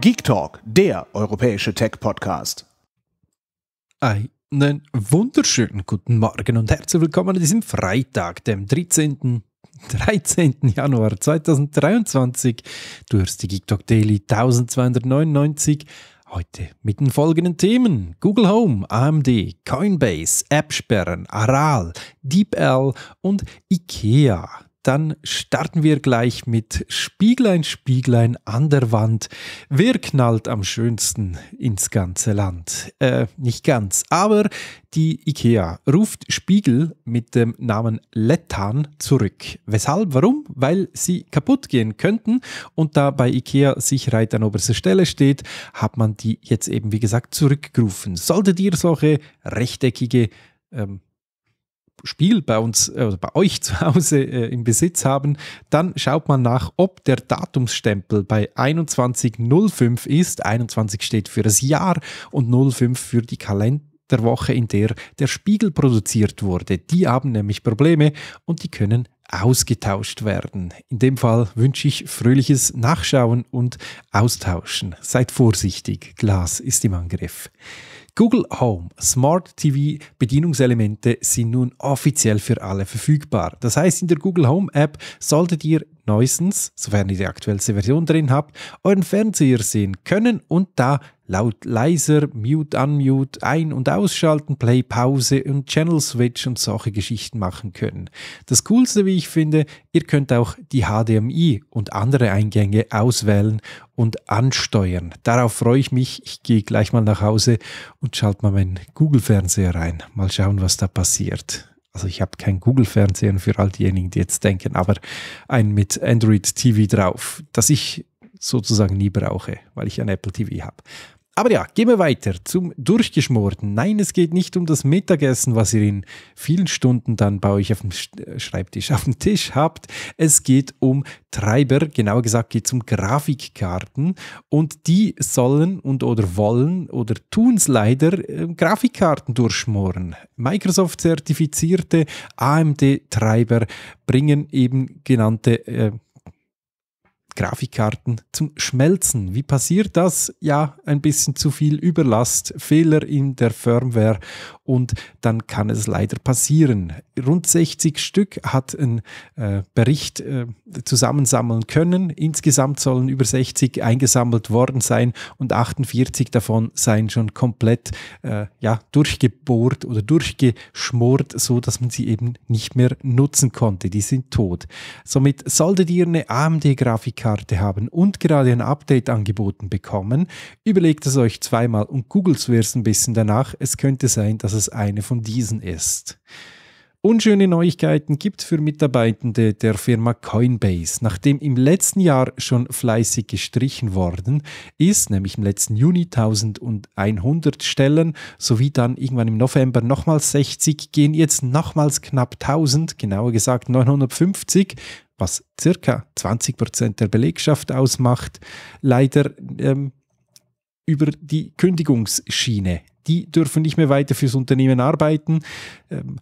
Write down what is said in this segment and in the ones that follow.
Geek Talk, der europäische Tech-Podcast. Einen wunderschönen guten Morgen und herzlich willkommen an diesem Freitag, dem 13. 13. Januar 2023. Du hörst die Geek Talk Daily 1299. Heute mit den folgenden Themen: Google Home, AMD, Coinbase, Appsperren, Aral, DeepL und IKEA dann starten wir gleich mit Spieglein, Spieglein an der Wand. Wer knallt am schönsten ins ganze Land? Äh, nicht ganz, aber die IKEA ruft Spiegel mit dem Namen Lettan zurück. Weshalb? Warum? Weil sie kaputt gehen könnten und da bei IKEA Sicherheit an oberster Stelle steht, hat man die jetzt eben, wie gesagt, zurückgerufen. Solltet ihr solche rechteckige ähm, Spiel bei uns, also bei euch zu Hause äh, im Besitz haben, dann schaut man nach, ob der Datumsstempel bei 21.05 ist. 21 steht für das Jahr und 05 für die Kalenderwoche, in der der Spiegel produziert wurde. Die haben nämlich Probleme und die können ausgetauscht werden. In dem Fall wünsche ich fröhliches Nachschauen und Austauschen. Seid vorsichtig, Glas ist im Angriff. Google Home Smart TV Bedienungselemente sind nun offiziell für alle verfügbar. Das heißt, in der Google Home App solltet ihr neuestens, sofern ihr die aktuellste Version drin habt, euren Fernseher sehen können und da laut leiser, mute, unmute, ein- und ausschalten, Play, Pause und Channel Switch und solche Geschichten machen können. Das Coolste, wie ich finde, ihr könnt auch die HDMI und andere Eingänge auswählen und ansteuern. Darauf freue ich mich. Ich gehe gleich mal nach Hause und schalte mal meinen Google-Fernseher rein. Mal schauen, was da passiert also ich habe kein Google-Fernsehen für all diejenigen, die jetzt denken, aber ein mit Android TV drauf, das ich sozusagen nie brauche, weil ich ein Apple TV habe. Aber ja, gehen wir weiter zum Durchgeschmorten. Nein, es geht nicht um das Mittagessen, was ihr in vielen Stunden dann bei euch auf dem äh, Schreibtisch, auf dem Tisch habt. Es geht um Treiber, genauer gesagt geht es um Grafikkarten. Und die sollen und oder wollen oder tun es leider, äh, Grafikkarten durchschmoren. Microsoft-zertifizierte AMD-Treiber bringen eben genannte äh, Grafikkarten zum Schmelzen. Wie passiert das? Ja, ein bisschen zu viel Überlast, Fehler in der Firmware und dann kann es leider passieren. Rund 60 Stück hat ein äh, Bericht äh, zusammensammeln können. Insgesamt sollen über 60 eingesammelt worden sein und 48 davon seien schon komplett äh, ja, durchgebohrt oder durchgeschmort, so dass man sie eben nicht mehr nutzen konnte. Die sind tot. Somit solltet ihr eine AMD-Grafikkarte Karte haben und gerade ein Update angeboten bekommen, überlegt es euch zweimal und googelt es ein bisschen danach. Es könnte sein, dass es eine von diesen ist. Unschöne Neuigkeiten gibt für Mitarbeitende der Firma Coinbase. Nachdem im letzten Jahr schon fleißig gestrichen worden ist, nämlich im letzten Juni 1100 Stellen, sowie dann irgendwann im November nochmals 60, gehen jetzt nochmals knapp 1000, genauer gesagt 950 was circa 20 Prozent der Belegschaft ausmacht, leider ähm, über die Kündigungsschiene. Die dürfen nicht mehr weiter fürs Unternehmen arbeiten. Ähm,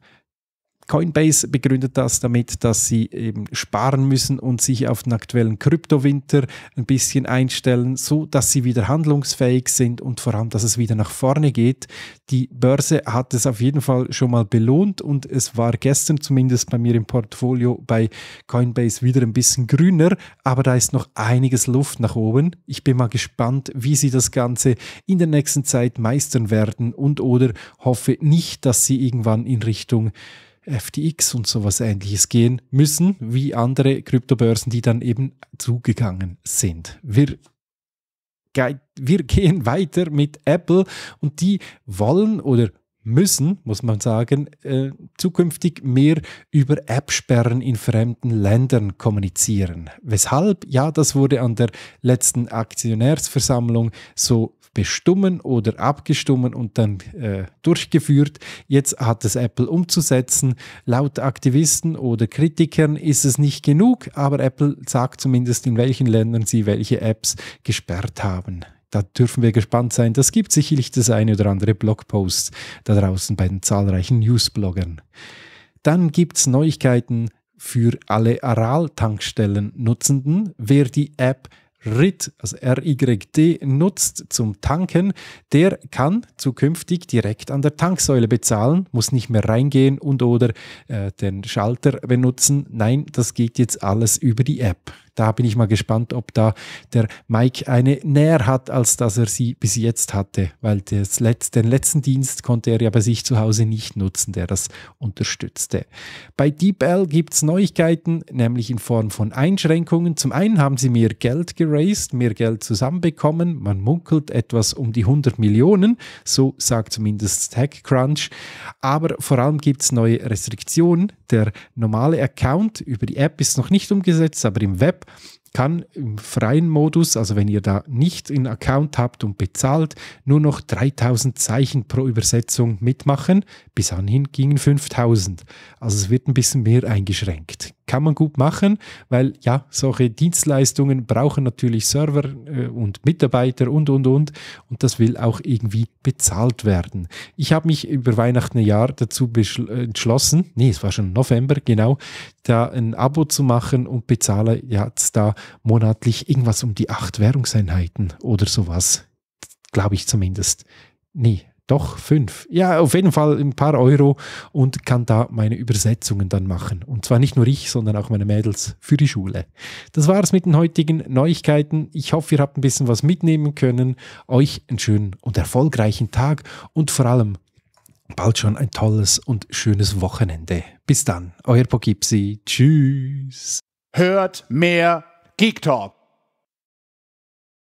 Coinbase begründet das damit, dass sie eben sparen müssen und sich auf den aktuellen Kryptowinter ein bisschen einstellen, so dass sie wieder handlungsfähig sind und vor allem, dass es wieder nach vorne geht. Die Börse hat es auf jeden Fall schon mal belohnt und es war gestern zumindest bei mir im Portfolio bei Coinbase wieder ein bisschen grüner, aber da ist noch einiges Luft nach oben. Ich bin mal gespannt, wie sie das Ganze in der nächsten Zeit meistern werden und oder hoffe nicht, dass sie irgendwann in Richtung FTX und sowas ähnliches gehen müssen, wie andere Kryptobörsen, die dann eben zugegangen sind. Wir wir gehen weiter mit Apple und die wollen oder müssen, muss man sagen, äh, zukünftig mehr über App-Sperren in fremden Ländern kommunizieren. Weshalb? Ja, das wurde an der letzten Aktionärsversammlung so bestimmen oder abgestimmen und dann äh, durchgeführt. Jetzt hat es Apple umzusetzen. Laut Aktivisten oder Kritikern ist es nicht genug, aber Apple sagt zumindest, in welchen Ländern sie welche Apps gesperrt haben. Da dürfen wir gespannt sein. Das gibt sicherlich das eine oder andere Blogpost da draußen bei den zahlreichen Newsbloggern. Dann gibt es Neuigkeiten für alle Aral-Tankstellen-Nutzenden. Wer die App RIT, also RYD, nutzt zum Tanken, der kann zukünftig direkt an der Tanksäule bezahlen, muss nicht mehr reingehen und oder äh, den Schalter benutzen. Nein, das geht jetzt alles über die App. Da bin ich mal gespannt, ob da der Mike eine näher hat, als dass er sie bis jetzt hatte, weil Let den letzten Dienst konnte er ja bei sich zu Hause nicht nutzen, der das unterstützte. Bei DeepL gibt es Neuigkeiten, nämlich in Form von Einschränkungen. Zum einen haben sie mehr Geld geraced, mehr Geld zusammenbekommen. Man munkelt etwas um die 100 Millionen, so sagt zumindest TechCrunch. Aber vor allem gibt es neue Restriktionen. Der normale Account über die App ist noch nicht umgesetzt, aber im Web kann im freien Modus, also wenn ihr da nicht einen Account habt und bezahlt, nur noch 3000 Zeichen pro Übersetzung mitmachen. Bis anhin gingen 5000. Also es wird ein bisschen mehr eingeschränkt kann man gut machen, weil ja, solche Dienstleistungen brauchen natürlich Server äh, und Mitarbeiter und, und, und. Und das will auch irgendwie bezahlt werden. Ich habe mich über Weihnachten ein Jahr dazu äh, entschlossen, nee, es war schon November, genau, da ein Abo zu machen und bezahle jetzt da monatlich irgendwas um die acht Währungseinheiten oder sowas. Glaube ich zumindest. Nee, doch, fünf. Ja, auf jeden Fall ein paar Euro und kann da meine Übersetzungen dann machen. Und zwar nicht nur ich, sondern auch meine Mädels für die Schule. Das war es mit den heutigen Neuigkeiten. Ich hoffe, ihr habt ein bisschen was mitnehmen können. Euch einen schönen und erfolgreichen Tag und vor allem bald schon ein tolles und schönes Wochenende. Bis dann, euer Pogipsi. Tschüss. Hört mehr Geek Talk.